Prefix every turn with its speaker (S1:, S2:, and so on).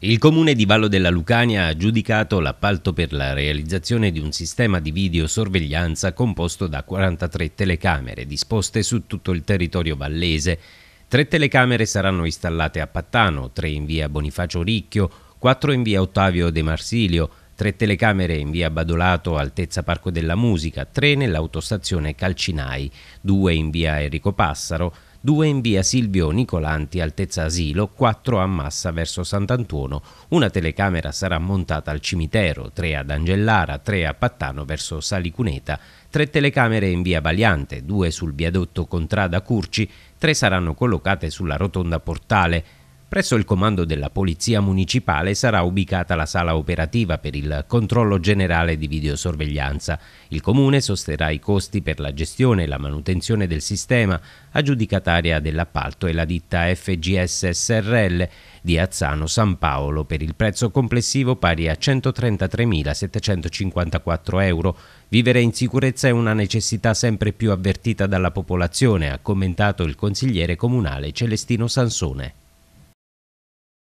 S1: Il comune di Vallo della Lucania ha giudicato l'appalto per la realizzazione di un sistema di videosorveglianza composto da 43 telecamere disposte su tutto il territorio vallese. Tre telecamere saranno installate a Pattano, tre in via Bonifacio Ricchio, quattro in via Ottavio De Marsilio, tre telecamere in via Badolato altezza Parco della Musica, tre nell'autostazione Calcinai, due in via Enrico Passaro, 2 in via Silvio Nicolanti altezza asilo, 4 a Massa verso Sant'Antuono, una telecamera sarà montata al cimitero, 3 ad Angellara, 3 a Pattano verso Salicuneta, 3 telecamere in via Baliante, 2 sul viadotto Contrada Curci, 3 saranno collocate sulla rotonda Portale, Presso il comando della Polizia Municipale sarà ubicata la sala operativa per il controllo generale di videosorveglianza. Il Comune sosterrà i costi per la gestione e la manutenzione del sistema, aggiudicataria dell'appalto è la ditta FGS SRL di Azzano San Paolo per il prezzo complessivo pari a 133.754 euro. Vivere in sicurezza è una necessità sempre più avvertita dalla popolazione, ha commentato il consigliere comunale Celestino Sansone.